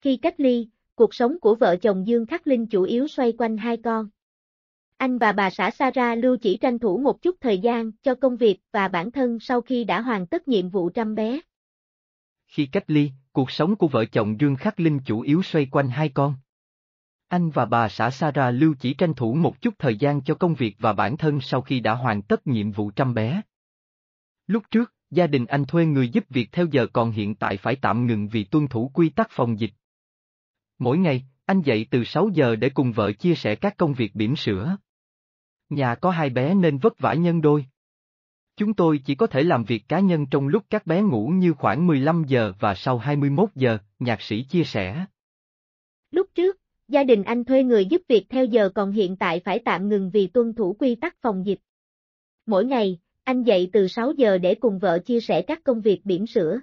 Khi cách ly, cuộc sống của vợ chồng Dương Khắc Linh chủ yếu xoay quanh hai con. Anh và bà xã Sarah Lưu chỉ tranh thủ một chút thời gian cho công việc và bản thân sau khi đã hoàn tất nhiệm vụ chăm bé. Khi cách ly, cuộc sống của vợ chồng Dương Khắc Linh chủ yếu xoay quanh hai con. Anh và bà xã Sarah Lưu chỉ tranh thủ một chút thời gian cho công việc và bản thân sau khi đã hoàn tất nhiệm vụ chăm bé. Lúc trước, gia đình anh thuê người giúp việc theo giờ còn hiện tại phải tạm ngừng vì tuân thủ quy tắc phòng dịch Mỗi ngày, anh dậy từ 6 giờ để cùng vợ chia sẻ các công việc bỉm sữa. Nhà có hai bé nên vất vả nhân đôi. Chúng tôi chỉ có thể làm việc cá nhân trong lúc các bé ngủ như khoảng 15 giờ và sau 21 giờ, nhạc sĩ chia sẻ. Lúc trước, gia đình anh thuê người giúp việc theo giờ còn hiện tại phải tạm ngừng vì tuân thủ quy tắc phòng dịch. Mỗi ngày, anh dậy từ 6 giờ để cùng vợ chia sẻ các công việc bỉm sữa.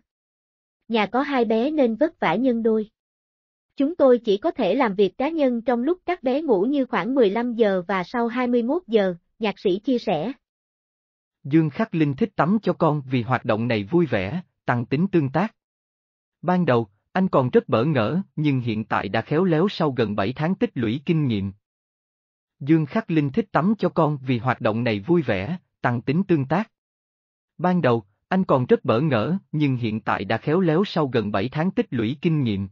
Nhà có hai bé nên vất vả nhân đôi chúng tôi chỉ có thể làm việc cá nhân trong lúc các bé ngủ như khoảng 15 giờ và sau 21 giờ, nhạc sĩ chia sẻ. Dương Khắc Linh thích tắm cho con vì hoạt động này vui vẻ, tăng tính tương tác. Ban đầu, anh còn rất bỡ ngỡ, nhưng hiện tại đã khéo léo sau gần 7 tháng tích lũy kinh nghiệm. Dương Khắc Linh thích tắm cho con vì hoạt động này vui vẻ, tăng tính tương tác. Ban đầu, anh còn rất bỡ ngỡ, nhưng hiện tại đã khéo léo sau gần 7 tháng tích lũy kinh nghiệm.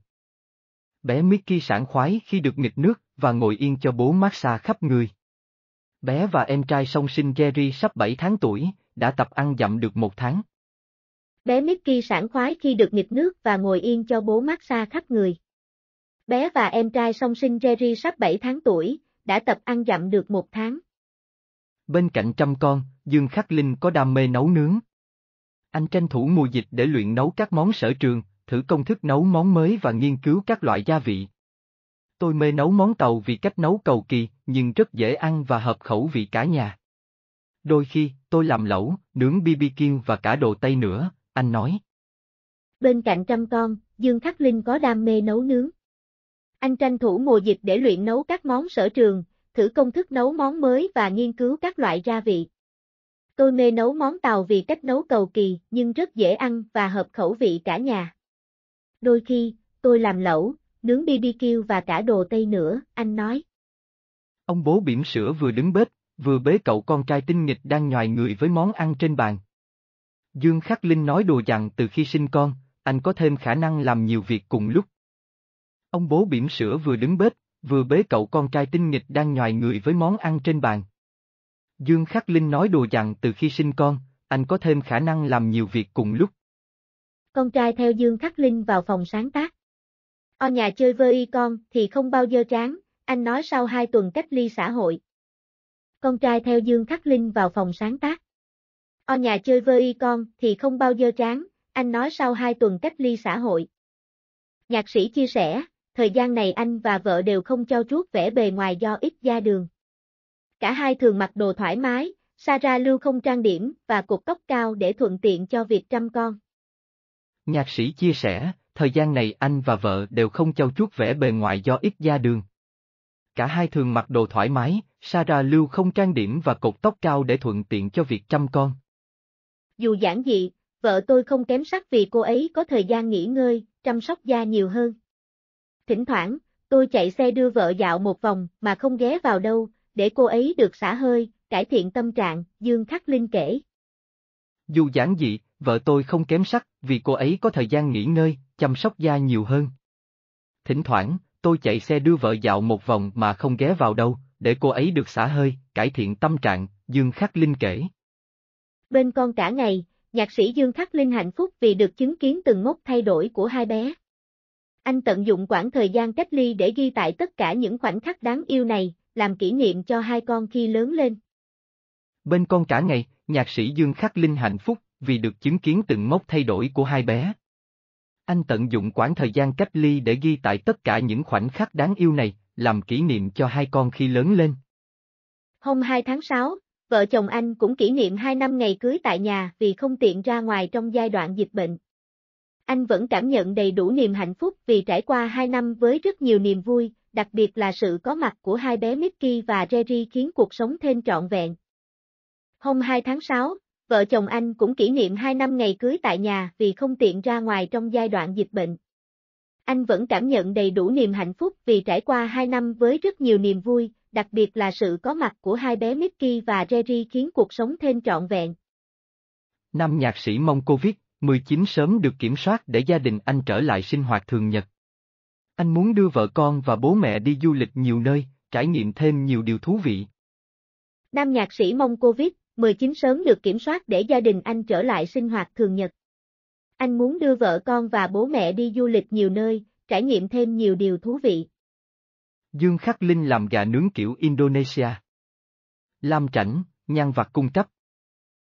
Bé Mickey sảng khoái khi được nghịch nước và ngồi yên cho bố massage khắp người. Bé và em trai song sinh Jerry sắp 7 tháng tuổi, đã tập ăn dặm được một tháng. Bé Mickey sảng khoái khi được nghịch nước và ngồi yên cho bố massage khắp người. Bé và em trai song sinh Jerry sắp 7 tháng tuổi, đã tập ăn dặm được một tháng. Bên cạnh trăm con, Dương Khắc Linh có đam mê nấu nướng. Anh tranh thủ mùa dịch để luyện nấu các món sở trường, thử công thức nấu món mới và nghiên cứu các loại gia vị. Tôi mê nấu món tàu vì cách nấu cầu kỳ, nhưng rất dễ ăn và hợp khẩu vị cả nhà. Đôi khi, tôi làm lẩu, nướng BBQ và cả đồ Tây nữa, anh nói. Bên cạnh trăm con, Dương Khắc Linh có đam mê nấu nướng. Anh tranh thủ mùa dịch để luyện nấu các món sở trường, thử công thức nấu món mới và nghiên cứu các loại gia vị. Tôi mê nấu món tàu vì cách nấu cầu kỳ nhưng rất dễ ăn và hợp khẩu vị cả nhà. Đôi khi, tôi làm lẩu, nướng BBQ và cả đồ Tây nữa, anh nói. Ông bố bỉm sữa vừa đứng bếp, vừa bế cậu con trai tinh nghịch đang nhòi người với món ăn trên bàn. Dương Khắc Linh nói đùa rằng từ khi sinh con, anh có thêm khả năng làm nhiều việc cùng lúc. Ông bố bỉm sữa vừa đứng bếp, vừa bế cậu con trai tinh nghịch đang nhòi người với món ăn trên bàn. Dương Khắc Linh nói đùa rằng từ khi sinh con, anh có thêm khả năng làm nhiều việc cùng lúc con trai theo Dương Khắc Linh vào phòng sáng tác. O nhà chơi với con thì không bao giờ tráng, anh nói sau hai tuần cách ly xã hội. Con trai theo Dương Khắc Linh vào phòng sáng tác. O nhà chơi vơ con thì không bao giờ tráng, anh nói sau hai tuần cách ly xã hội. Nhạc sĩ chia sẻ, thời gian này anh và vợ đều không cho chút vẽ bề ngoài do ít ra đường. Cả hai thường mặc đồ thoải mái, Sarah lưu không trang điểm và cột tóc cao để thuận tiện cho việc chăm con. Nhạc sĩ chia sẻ, thời gian này anh và vợ đều không trau chuốt vẻ bề ngoài do ít da đường. Cả hai thường mặc đồ thoải mái, Sarah Lưu không trang điểm và cột tóc cao để thuận tiện cho việc chăm con. Dù giản dị, vợ tôi không kém sắc vì cô ấy có thời gian nghỉ ngơi, chăm sóc da nhiều hơn. Thỉnh thoảng, tôi chạy xe đưa vợ dạo một vòng mà không ghé vào đâu, để cô ấy được xả hơi, cải thiện tâm trạng, Dương Khắc Linh kể. Dù giản dị, vợ tôi không kém sắc, vì cô ấy có thời gian nghỉ ngơi, chăm sóc da nhiều hơn. Thỉnh thoảng, tôi chạy xe đưa vợ dạo một vòng mà không ghé vào đâu, để cô ấy được xả hơi, cải thiện tâm trạng, Dương Khắc Linh kể. Bên con cả ngày, nhạc sĩ Dương Khắc Linh hạnh phúc vì được chứng kiến từng mốc thay đổi của hai bé. Anh tận dụng quãng thời gian cách ly để ghi tại tất cả những khoảnh khắc đáng yêu này, làm kỷ niệm cho hai con khi lớn lên. Bên con cả ngày, nhạc sĩ Dương Khắc Linh hạnh phúc vì được chứng kiến từng mốc thay đổi của hai bé. Anh tận dụng quãng thời gian cách ly để ghi tại tất cả những khoảnh khắc đáng yêu này, làm kỷ niệm cho hai con khi lớn lên. Hôm 2 tháng 6, vợ chồng anh cũng kỷ niệm 2 năm ngày cưới tại nhà vì không tiện ra ngoài trong giai đoạn dịch bệnh. Anh vẫn cảm nhận đầy đủ niềm hạnh phúc vì trải qua 2 năm với rất nhiều niềm vui, đặc biệt là sự có mặt của hai bé Mickey và Jerry khiến cuộc sống thêm trọn vẹn. Hôm 2 tháng 6, vợ chồng anh cũng kỷ niệm 2 năm ngày cưới tại nhà vì không tiện ra ngoài trong giai đoạn dịch bệnh. Anh vẫn cảm nhận đầy đủ niềm hạnh phúc vì trải qua 2 năm với rất nhiều niềm vui, đặc biệt là sự có mặt của hai bé Mickey và Jerry khiến cuộc sống thêm trọn vẹn. Nam nhạc sĩ mong Covid-19 sớm được kiểm soát để gia đình anh trở lại sinh hoạt thường nhật. Anh muốn đưa vợ con và bố mẹ đi du lịch nhiều nơi, trải nghiệm thêm nhiều điều thú vị. Nam nhạc sĩ mong Covid 19 sớm được kiểm soát để gia đình anh trở lại sinh hoạt thường nhật. Anh muốn đưa vợ con và bố mẹ đi du lịch nhiều nơi, trải nghiệm thêm nhiều điều thú vị. Dương Khắc Linh làm gà nướng kiểu Indonesia. Lam Trảnh, nhan vật cung cấp.